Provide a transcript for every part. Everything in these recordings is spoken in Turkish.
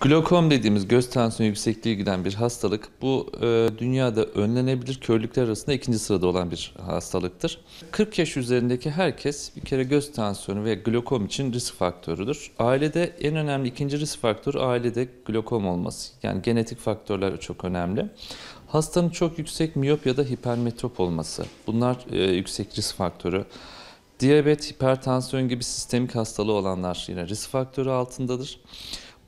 Glokom dediğimiz göz tansiyonu yüksekliği giden bir hastalık. Bu e, dünyada önlenebilir körlükler arasında ikinci sırada olan bir hastalıktır. 40 yaş üzerindeki herkes bir kere göz tansiyonu ve glokom için risk faktörüdür. Ailede en önemli ikinci risk faktörü ailede glokom olması. Yani genetik faktörler çok önemli. Hastanın çok yüksek miyop ya da hipermetrop olması. Bunlar e, yüksek risk faktörü. Diyabet, hipertansiyon gibi sistemik hastalığı olanlar yine risk faktörü altındadır.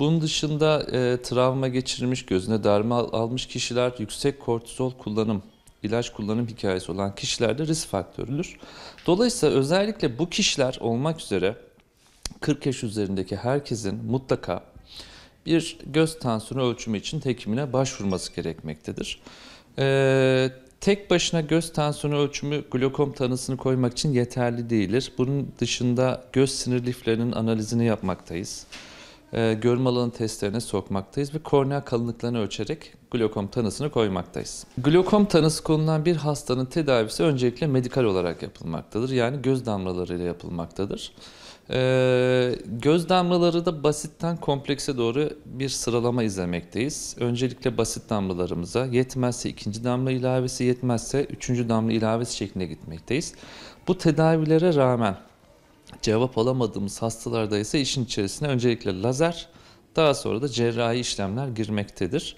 Bunun dışında e, travma geçirmiş, gözüne darma almış kişiler, yüksek kortizol kullanım, ilaç kullanım hikayesi olan kişilerde risk faktörüdür. Dolayısıyla özellikle bu kişiler olmak üzere 40 yaş üzerindeki herkesin mutlaka bir göz tansiyonu ölçümü için hekimine başvurması gerekmektedir. Ee, tek başına göz tansiyonu ölçümü glokom tanısını koymak için yeterli değildir. Bunun dışında göz sinir liflerinin analizini yapmaktayız e, görme alanı testlerine sokmaktayız ve kornea kalınlıklarını ölçerek glokom tanısını koymaktayız. Glokom tanısı konulan bir hastanın tedavisi öncelikle medikal olarak yapılmaktadır. Yani göz damlalarıyla yapılmaktadır. Ee, göz damlaları da basitten komplekse doğru bir sıralama izlemekteyiz. Öncelikle basit damlalarımıza yetmezse ikinci damla ilavesi yetmezse üçüncü damla ilavesi şeklinde gitmekteyiz. Bu tedavilere rağmen cevap alamadığımız hastalarda ise işin içerisine öncelikle lazer, daha sonra da cerrahi işlemler girmektedir.